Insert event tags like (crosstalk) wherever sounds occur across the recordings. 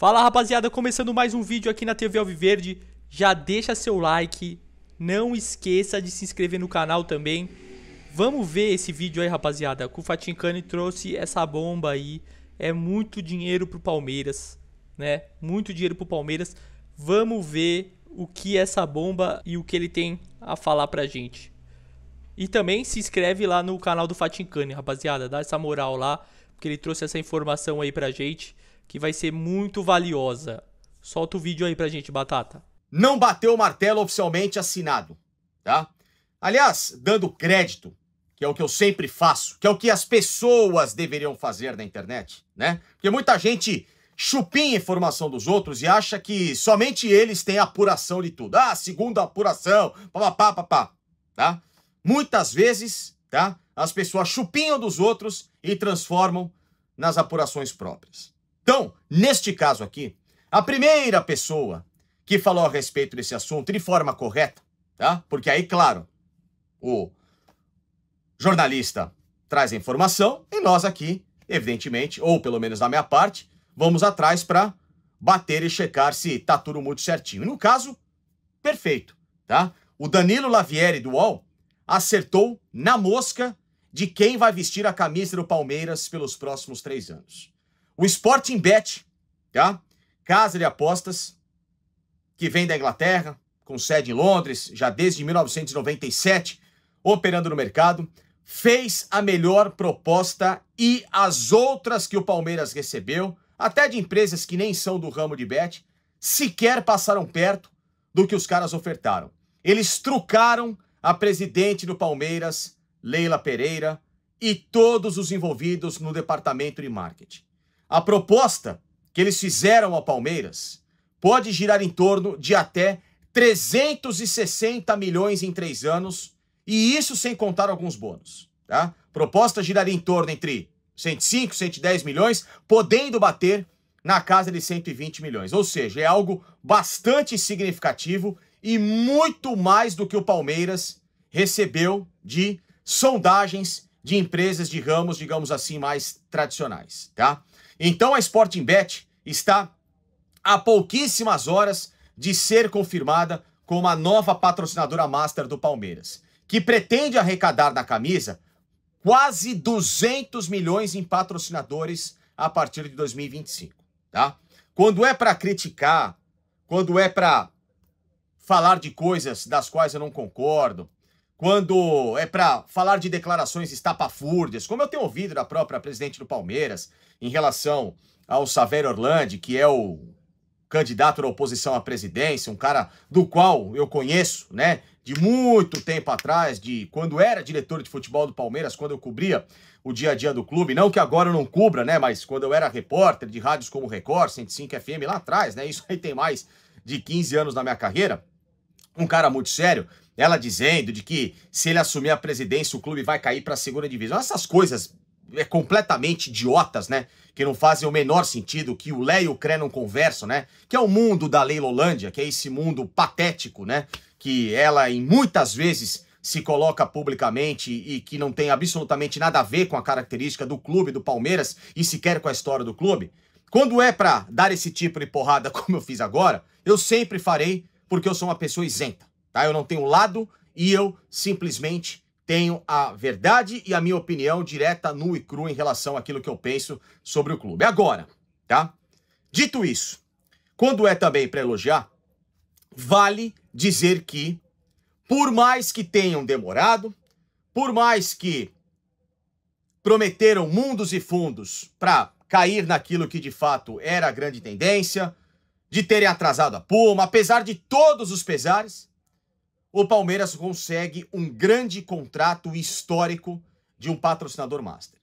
Fala rapaziada, começando mais um vídeo aqui na TV Alviverde. Já deixa seu like, não esqueça de se inscrever no canal também. Vamos ver esse vídeo aí rapaziada. O Fatincani trouxe essa bomba aí. É muito dinheiro pro Palmeiras, né? Muito dinheiro pro Palmeiras. Vamos ver o que é essa bomba e o que ele tem a falar pra gente. E também se inscreve lá no canal do Fatincani, rapaziada. Dá essa moral lá, porque ele trouxe essa informação aí pra gente que vai ser muito valiosa. Solta o vídeo aí pra gente, Batata. Não bateu o martelo oficialmente assinado, tá? Aliás, dando crédito, que é o que eu sempre faço, que é o que as pessoas deveriam fazer na internet, né? Porque muita gente chupinha informação dos outros e acha que somente eles têm apuração de tudo. Ah, segunda apuração, papapá, papá, tá? Muitas vezes, tá? As pessoas chupinham dos outros e transformam nas apurações próprias. Então, neste caso aqui, a primeira pessoa que falou a respeito desse assunto de forma correta, tá? Porque aí, claro, o jornalista traz a informação e nós aqui, evidentemente, ou pelo menos da minha parte, vamos atrás para bater e checar se tá tudo muito certinho. E no caso, perfeito, tá? O Danilo Lavieri do UOL acertou na mosca de quem vai vestir a camisa do Palmeiras pelos próximos três anos. O Sporting Bet, tá? Casa de apostas que vem da Inglaterra, com sede em Londres, já desde 1997, operando no mercado, fez a melhor proposta e as outras que o Palmeiras recebeu, até de empresas que nem são do ramo de bet, sequer passaram perto do que os caras ofertaram. Eles trucaram a presidente do Palmeiras, Leila Pereira, e todos os envolvidos no departamento de marketing. A proposta que eles fizeram ao Palmeiras pode girar em torno de até 360 milhões em três anos, e isso sem contar alguns bônus. Tá? Proposta giraria em torno entre 105, 110 milhões, podendo bater na casa de 120 milhões. Ou seja, é algo bastante significativo e muito mais do que o Palmeiras recebeu de sondagens de empresas de ramos, digamos assim, mais tradicionais, tá? Então a Sporting Bet está a pouquíssimas horas de ser confirmada como a nova patrocinadora master do Palmeiras, que pretende arrecadar na camisa quase 200 milhões em patrocinadores a partir de 2025, tá? Quando é para criticar, quando é para falar de coisas das quais eu não concordo, quando é para falar de declarações estapafúrdias, como eu tenho ouvido da própria presidente do Palmeiras em relação ao Saverio Orlandi, que é o candidato da oposição à presidência, um cara do qual eu conheço, né, de muito tempo atrás, de quando era diretor de futebol do Palmeiras, quando eu cobria o dia a dia do clube, não que agora eu não cubra, né, mas quando eu era repórter de rádios como Record, 105 FM lá atrás, né, (laughs) isso aí tem mais de 15 anos na minha carreira, um cara muito sério, ela dizendo de que se ele assumir a presidência o clube vai cair para a segunda divisão. Essas coisas é completamente idiotas, né? Que não fazem o menor sentido, que o Lé e o Cré não conversam, né? Que é o mundo da Leilolândia, que é esse mundo patético, né? Que ela em muitas vezes se coloca publicamente e que não tem absolutamente nada a ver com a característica do clube do Palmeiras e sequer com a história do clube. Quando é para dar esse tipo de porrada (laughs) como eu fiz agora, eu sempre farei porque eu sou uma pessoa isenta. Tá? Eu não tenho lado e eu simplesmente tenho a verdade e a minha opinião direta, nua e crua em relação àquilo que eu penso sobre o clube. Agora, tá? Dito isso, quando é também para elogiar, vale dizer que, por mais que tenham demorado, por mais que prometeram mundos e fundos para cair naquilo que de fato era a grande tendência, de terem atrasado a Puma, apesar de todos os pesares, o Palmeiras consegue um grande contrato histórico de um patrocinador master.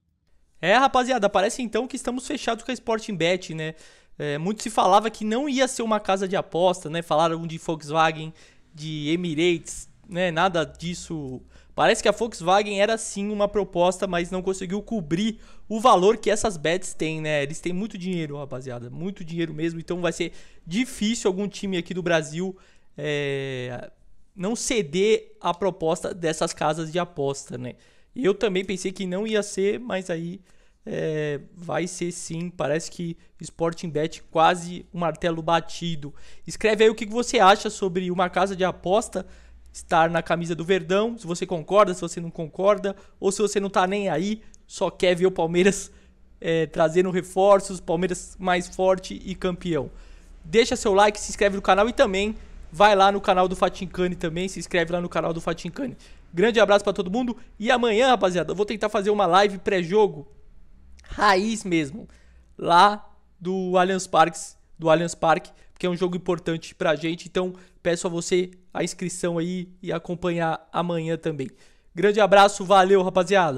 É, rapaziada, parece então que estamos fechados com a Sporting Bet, né? É, muito se falava que não ia ser uma casa de aposta, né? Falaram de Volkswagen, de Emirates, né? Nada disso. Parece que a Volkswagen era sim uma proposta, mas não conseguiu cobrir o valor que essas bets têm, né? Eles têm muito dinheiro, rapaziada, muito dinheiro mesmo. Então vai ser difícil algum time aqui do Brasil é, não ceder à proposta dessas casas de aposta, né? Eu também pensei que não ia ser, mas aí é, vai ser sim. Parece que Sporting Bet quase um martelo batido. Escreve aí o que você acha sobre uma casa de aposta estar na camisa do Verdão, se você concorda, se você não concorda, ou se você não tá nem aí, só quer ver o Palmeiras é, trazendo reforços, Palmeiras mais forte e campeão. Deixa seu like, se inscreve no canal e também Vai lá no canal do Fatincani também, se inscreve lá no canal do Fatincani. Grande abraço para todo mundo e amanhã, rapaziada, eu vou tentar fazer uma live pré-jogo raiz mesmo, lá do Allianz Parks, do Allianz Park porque é um jogo importante pra gente. Então, peço a você a inscrição aí e acompanhar amanhã também. Grande abraço, valeu, rapaziada.